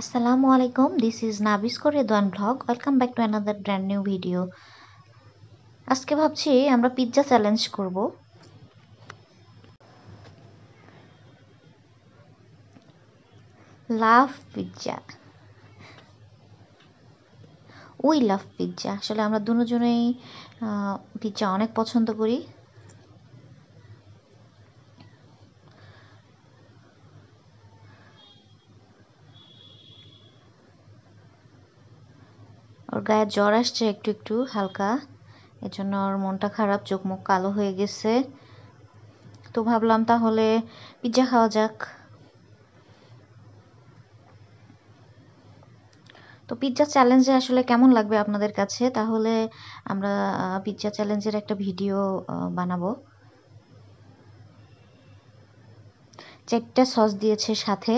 আসসালামু আলাইকুম this is Nabis Redwan blog welcome back to another brand new video আজকে ভাবছি আমরা পিৎজা চ্যালেঞ্জ করব love pizza we love pizza আসলে আমরা দুজনেই পিৎজা অনেক পছন্দ করি ওর গায়ে জ্বর আসছে একটু একটু হালকা এজন্য ওর মনটা খারাপ চোখ মুখ কালো হয়ে গেছে তো ভাবলাম তাহলে পিৎজা খাওয়া যাক তো পিজ্জা চ্যালেঞ্জে আসলে কেমন লাগবে আপনাদের কাছে তাহলে আমরা পিৎজা চ্যালেঞ্জের একটা ভিডিও বানাবো চেকটা সস দিয়েছে সাথে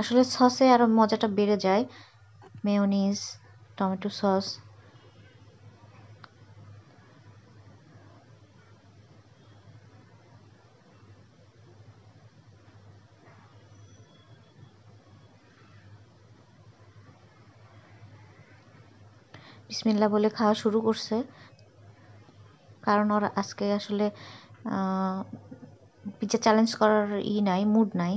আসলে সসে আরও মজাটা বেড়ে যায় মেয়নিজ টমেটো সস বিসমিল্লা বলে খাওয়া শুরু করছে কারণ ওর আজকে আসলে পিজ্জা চ্যালেঞ্জ করার ই নাই মুড নাই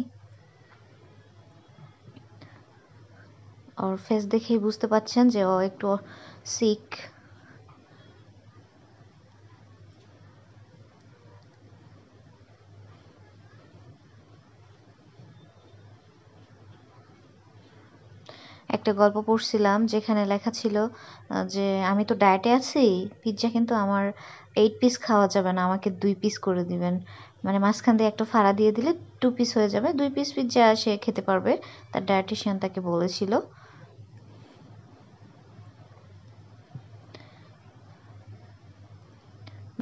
ওর ফেস দেখেই বুঝতে পাচ্ছেন যে ও একটু সিক একটা গল্প পড়ছিলাম যেখানে লেখা ছিল যে আমি তো ডায়েটে আছি পিৎজা কিন্তু আমার এইট পিস খাওয়া যাবে না আমাকে দুই পিস করে দিবেন মানে মাঝখান দিয়ে একটা ফাড়া দিয়ে দিলে টু পিস হয়ে যাবে দুই পিস পিৎজা সে খেতে পারবে তার ডায়েটিশিয়ান তাকে বলেছিল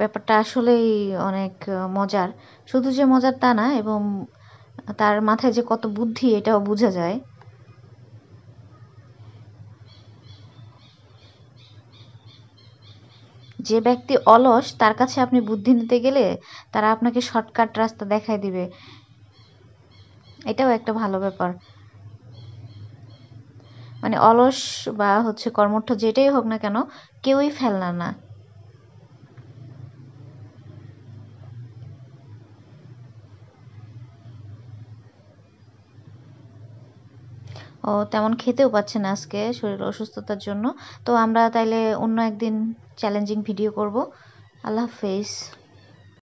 ব্যাপারটা আসলেই অনেক মজার শুধু যে মজার তা না এবং তার মাথায় যে কত বুদ্ধি এটাও বোঝা যায় যে ব্যক্তি অলস তার কাছে আপনি বুদ্ধি নিতে গেলে তারা আপনাকে শর্টকাট রাস্তা দেখায় দিবে এটাও একটা ভালো ব্যাপার মানে অলস বা হচ্ছে কর্মঠ যেটাই হোক না কেন কেউই ফেলনা না ও তেমন খেতেও পাচ্ছে না আজকে শরীর অসুস্থতার জন্য তো আমরা তাইলে অন্য একদিন চ্যালেঞ্জিং ভিডিও করব আল্লাহ হাফেজ